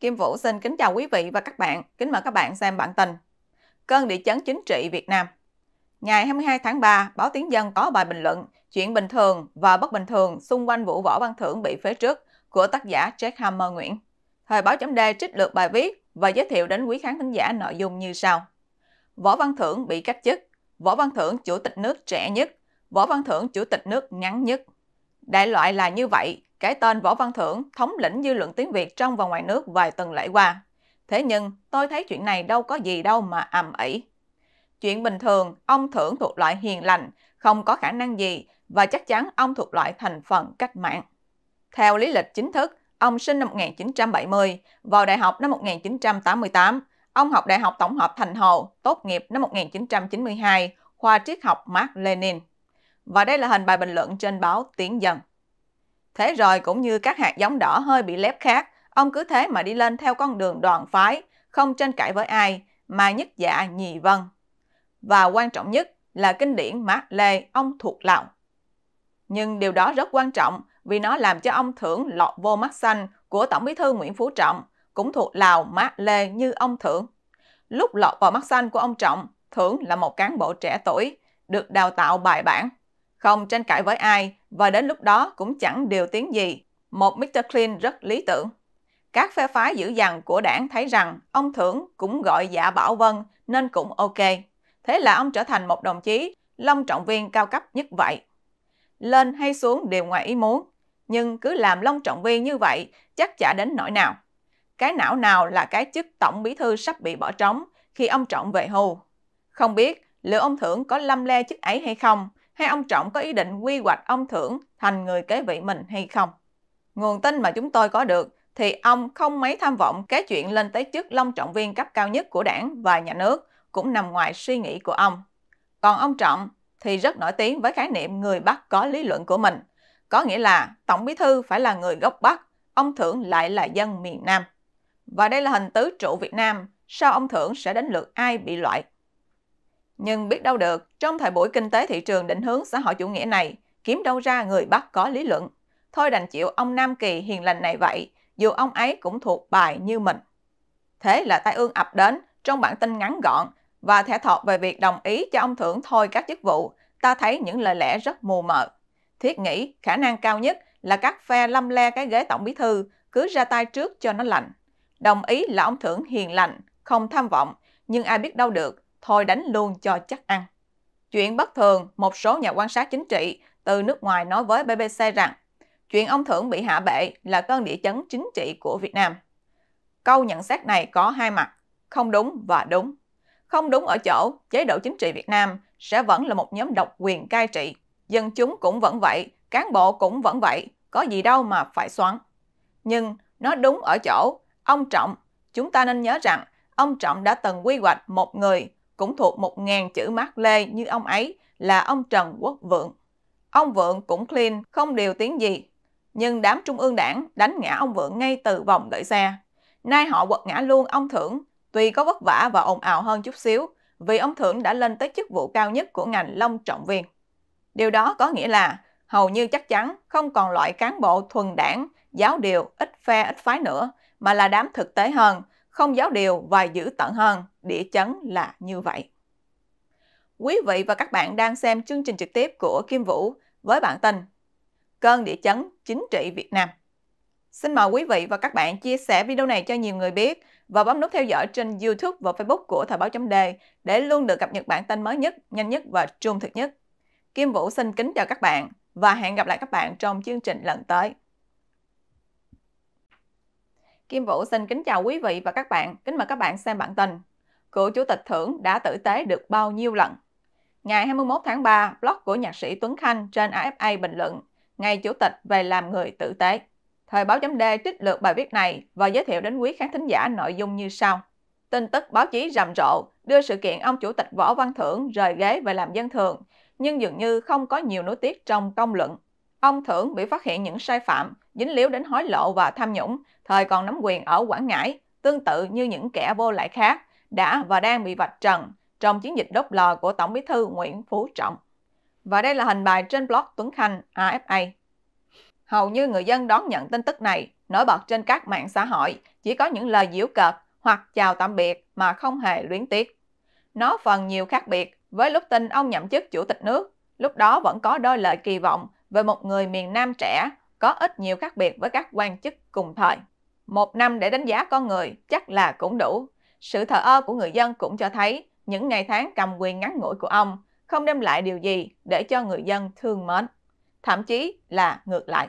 Kim Vũ xin kính chào quý vị và các bạn. Kính mời các bạn xem bản tin. Cơn địa chấn chính trị Việt Nam Ngày 22 tháng 3, báo Tiếng Dân có bài bình luận Chuyện bình thường và bất bình thường xung quanh vụ Võ Văn Thưởng bị phế trước của tác giả Jack Hammer Nguyễn. Thời báo chấm D trích lược bài viết và giới thiệu đến quý khán thính giả nội dung như sau. Võ Văn Thưởng bị cách chức, Võ Văn Thưởng chủ tịch nước trẻ nhất, Võ Văn Thưởng chủ tịch nước ngắn nhất. Đại loại là như vậy, cái tên Võ Văn Thưởng thống lĩnh dư luận tiếng Việt trong và ngoài nước vài tuần lễ qua. Thế nhưng, tôi thấy chuyện này đâu có gì đâu mà ầm ĩ. Chuyện bình thường, ông Thưởng thuộc loại hiền lành, không có khả năng gì và chắc chắn ông thuộc loại thành phần cách mạng. Theo lý lịch chính thức, ông sinh năm 1970, vào đại học năm 1988, ông học Đại học Tổng hợp Thành Hồ, tốt nghiệp năm 1992, khoa triết học Mark Lenin. Và đây là hình bài bình luận trên báo Tiếng Dân. Thế rồi cũng như các hạt giống đỏ hơi bị lép khác, ông cứ thế mà đi lên theo con đường đoàn phái, không tranh cãi với ai, mà nhất dạ nhì vân. Và quan trọng nhất là kinh điển mát Lê ông thuộc lòng. Nhưng điều đó rất quan trọng vì nó làm cho ông thưởng lọt vô mắt xanh của Tổng bí thư Nguyễn Phú Trọng, cũng thuộc Lào mát Lê như ông thưởng. Lúc lọt vào mắt xanh của ông Trọng, thưởng là một cán bộ trẻ tuổi, được đào tạo bài bản, không tranh cãi với ai và đến lúc đó cũng chẳng điều tiếng gì. Một Mr. Clean rất lý tưởng. Các phe phái dữ dằn của đảng thấy rằng ông Thưởng cũng gọi dạ Bảo Vân nên cũng ok. Thế là ông trở thành một đồng chí, long trọng viên cao cấp nhất vậy. Lên hay xuống đều ngoài ý muốn, nhưng cứ làm long trọng viên như vậy chắc chả đến nỗi nào. Cái não nào là cái chức tổng bí thư sắp bị bỏ trống khi ông Trọng về hưu. Không biết liệu ông Thưởng có lâm le chức ấy hay không, hay ông Trọng có ý định quy hoạch ông Thưởng thành người kế vị mình hay không. Nguồn tin mà chúng tôi có được thì ông không mấy tham vọng cái chuyện lên tới chức long trọng viên cấp cao nhất của đảng và nhà nước cũng nằm ngoài suy nghĩ của ông. Còn ông Trọng thì rất nổi tiếng với khái niệm người Bắc có lý luận của mình, có nghĩa là Tổng Bí Thư phải là người gốc Bắc, ông Thưởng lại là dân miền Nam. Và đây là hình tứ trụ Việt Nam, sao ông Thưởng sẽ đánh lượt ai bị loại nhưng biết đâu được, trong thời buổi kinh tế thị trường định hướng xã hội chủ nghĩa này, kiếm đâu ra người bắt có lý luận. Thôi đành chịu ông Nam Kỳ hiền lành này vậy, dù ông ấy cũng thuộc bài như mình. Thế là tai ương ập đến trong bản tin ngắn gọn và thẻ thọt về việc đồng ý cho ông thưởng thôi các chức vụ, ta thấy những lời lẽ rất mù mờ. Thiết nghĩ khả năng cao nhất là các phe lâm le cái ghế tổng bí thư cứ ra tay trước cho nó lạnh. Đồng ý là ông thưởng hiền lành, không tham vọng, nhưng ai biết đâu được, thôi đánh luôn cho chắc ăn. Chuyện bất thường, một số nhà quan sát chính trị từ nước ngoài nói với BBC rằng chuyện ông Thưởng bị hạ bệ là cơn địa chấn chính trị của Việt Nam. Câu nhận xét này có hai mặt, không đúng và đúng. Không đúng ở chỗ chế độ chính trị Việt Nam sẽ vẫn là một nhóm độc quyền cai trị. Dân chúng cũng vẫn vậy, cán bộ cũng vẫn vậy, có gì đâu mà phải xoắn. Nhưng nó đúng ở chỗ ông Trọng, chúng ta nên nhớ rằng ông Trọng đã từng quy hoạch một người cũng thuộc 1.000 chữ Mác Lê như ông ấy là ông Trần Quốc Vượng. Ông Vượng cũng clean, không điều tiếng gì. Nhưng đám trung ương đảng đánh ngã ông Vượng ngay từ vòng đợi xa. Nay họ quật ngã luôn ông Thưởng, tuy có vất vả và ồn ào hơn chút xíu, vì ông Thưởng đã lên tới chức vụ cao nhất của ngành Long Trọng Viên. Điều đó có nghĩa là hầu như chắc chắn không còn loại cán bộ thuần đảng, giáo điều, ít phe ít phái nữa, mà là đám thực tế hơn, không giáo điều và giữ tận hơn, địa chấn là như vậy. Quý vị và các bạn đang xem chương trình trực tiếp của Kim Vũ với bản tin Cơn địa chấn chính trị Việt Nam. Xin mời quý vị và các bạn chia sẻ video này cho nhiều người biết và bấm nút theo dõi trên YouTube và Facebook của Thời báo chấm đề để luôn được cập nhật bản tin mới nhất, nhanh nhất và trung thực nhất. Kim Vũ xin kính chào các bạn và hẹn gặp lại các bạn trong chương trình lần tới. Kim Vũ xin kính chào quý vị và các bạn. Kính mời các bạn xem bản tin. Cựu chủ tịch thưởng đã tử tế được bao nhiêu lần? Ngày 21 tháng 3, blog của nhạc sĩ Tuấn Khanh trên AFA bình luận Ngày chủ tịch về làm người tử tế. Thời báo chấm Đê trích lược bài viết này và giới thiệu đến quý khán thính giả nội dung như sau. Tin tức báo chí rầm rộ đưa sự kiện ông chủ tịch Võ Văn Thưởng rời ghế về làm dân thường, nhưng dường như không có nhiều nối tiếc trong công luận. Ông Thưởng bị phát hiện những sai phạm, dính líu đến hối lộ và tham nhũng, thời còn nắm quyền ở Quảng Ngãi, tương tự như những kẻ vô lại khác, đã và đang bị vạch trần trong chiến dịch đốt lò của Tổng bí thư Nguyễn Phú Trọng. Và đây là hình bài trên blog Tuấn Khanh AFA. Hầu như người dân đón nhận tin tức này, nổi bật trên các mạng xã hội, chỉ có những lời diễu cợt hoặc chào tạm biệt mà không hề luyến tiếc. Nó phần nhiều khác biệt với lúc tin ông nhậm chức chủ tịch nước, lúc đó vẫn có đôi lời kỳ vọng về một người miền Nam trẻ có ít nhiều khác biệt với các quan chức cùng thời. Một năm để đánh giá con người chắc là cũng đủ. Sự thờ ơ của người dân cũng cho thấy những ngày tháng cầm quyền ngắn ngủi của ông không đem lại điều gì để cho người dân thương mến, thậm chí là ngược lại.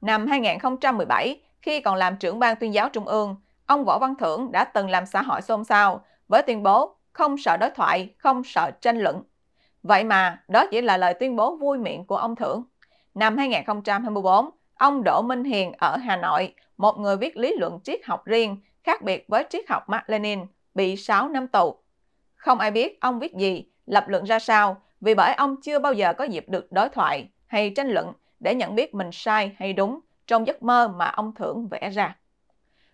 Năm 2017, khi còn làm trưởng ban tuyên giáo trung ương, ông Võ Văn Thưởng đã từng làm xã hội xôn xao với tuyên bố không sợ đối thoại, không sợ tranh luận. Vậy mà, đó chỉ là lời tuyên bố vui miệng của ông Thưởng năm 2024, ông Đỗ Minh Hiền ở Hà Nội, một người viết lý luận triết học riêng, khác biệt với triết học Mark Lenin, bị 6 năm tù. Không ai biết ông viết gì, lập luận ra sao, vì bởi ông chưa bao giờ có dịp được đối thoại hay tranh luận để nhận biết mình sai hay đúng trong giấc mơ mà ông Thưởng vẽ ra.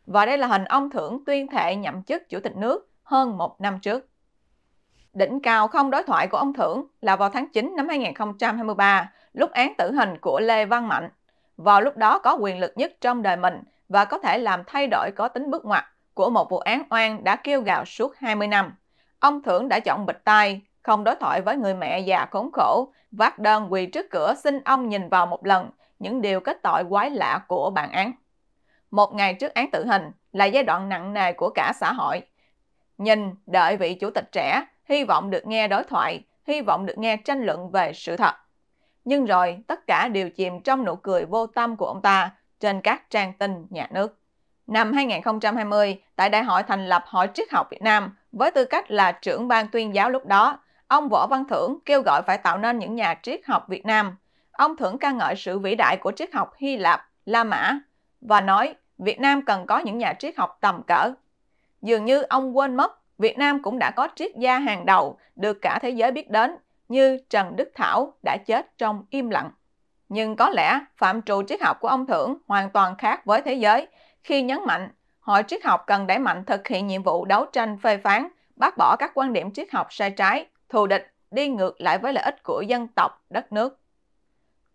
Và đây là hình ông Thưởng tuyên thệ nhậm chức Chủ tịch nước hơn một năm trước. Đỉnh cao không đối thoại của ông Thưởng là vào tháng 9 năm 2023, lúc án tử hình của Lê Văn Mạnh. Vào lúc đó có quyền lực nhất trong đời mình và có thể làm thay đổi có tính bước ngoặt của một vụ án oan đã kêu gào suốt 20 năm. Ông Thưởng đã chọn bịch tay không đối thoại với người mẹ già khốn khổ, vác đơn quỳ trước cửa xin ông nhìn vào một lần những điều kết tội quái lạ của bản án. Một ngày trước án tử hình là giai đoạn nặng nề của cả xã hội. Nhìn, đợi vị chủ tịch trẻ hy vọng được nghe đối thoại, hy vọng được nghe tranh luận về sự thật. Nhưng rồi tất cả đều chìm trong nụ cười vô tâm của ông ta trên các trang tin nhà nước. Năm 2020, tại Đại hội thành lập Hội Triết học Việt Nam, với tư cách là trưởng ban tuyên giáo lúc đó, ông Võ Văn Thưởng kêu gọi phải tạo nên những nhà triết học Việt Nam. Ông Thưởng ca ngợi sự vĩ đại của triết học Hy Lạp, La Mã và nói Việt Nam cần có những nhà triết học tầm cỡ. Dường như ông quên mất Việt Nam cũng đã có triết gia hàng đầu được cả thế giới biết đến như Trần Đức Thảo đã chết trong im lặng. Nhưng có lẽ phạm trù triết học của ông Thưởng hoàn toàn khác với thế giới khi nhấn mạnh Hội triết học cần đẩy mạnh thực hiện nhiệm vụ đấu tranh phê phán, bác bỏ các quan điểm triết học sai trái, thù địch, đi ngược lại với lợi ích của dân tộc, đất nước.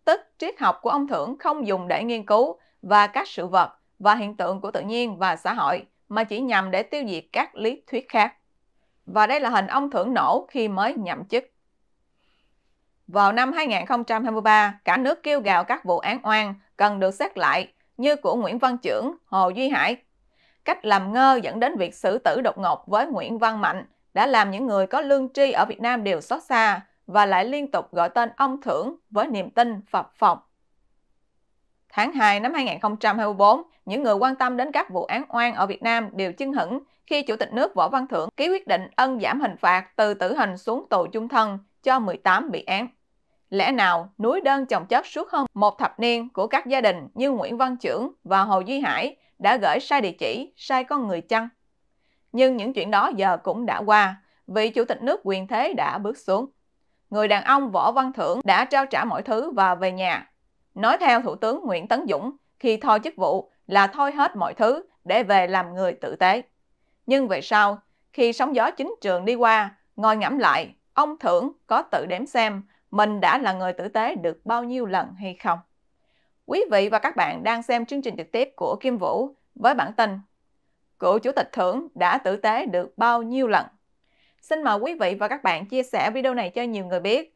Tức triết học của ông Thưởng không dùng để nghiên cứu và các sự vật và hiện tượng của tự nhiên và xã hội, mà chỉ nhằm để tiêu diệt các lý thuyết khác. Và đây là hình ông thưởng nổ khi mới nhậm chức. Vào năm 2023, cả nước kêu gào các vụ án oan cần được xét lại như của Nguyễn Văn Trưởng, Hồ Duy Hải. Cách làm ngơ dẫn đến việc xử tử đột ngột với Nguyễn Văn Mạnh đã làm những người có lương tri ở Việt Nam đều xót xa và lại liên tục gọi tên ông Thưởng với niềm tin phập phồng. Tháng 2 năm 2024, những người quan tâm đến các vụ án oan ở Việt Nam đều chưng hửng khi Chủ tịch nước Võ Văn Thưởng ký quyết định ân giảm hình phạt từ tử hình xuống tù chung thân cho 18 bị án. Lẽ nào núi đơn chồng chất suốt hơn một thập niên của các gia đình như Nguyễn Văn Trưởng và Hồ Duy Hải đã gửi sai địa chỉ, sai con người chăng? Nhưng những chuyện đó giờ cũng đã qua, vì Chủ tịch nước quyền thế đã bước xuống. Người đàn ông Võ Văn Thưởng đã trao trả mọi thứ và về nhà Nói theo Thủ tướng Nguyễn Tấn Dũng, khi thôi chức vụ là thôi hết mọi thứ để về làm người tử tế. Nhưng về sau, khi sóng gió chính trường đi qua, ngồi ngẫm lại, ông Thưởng có tự đếm xem mình đã là người tử tế được bao nhiêu lần hay không. Quý vị và các bạn đang xem chương trình trực tiếp của Kim Vũ với bản tin Cựu Chủ tịch Thưởng đã tử tế được bao nhiêu lần? Xin mời quý vị và các bạn chia sẻ video này cho nhiều người biết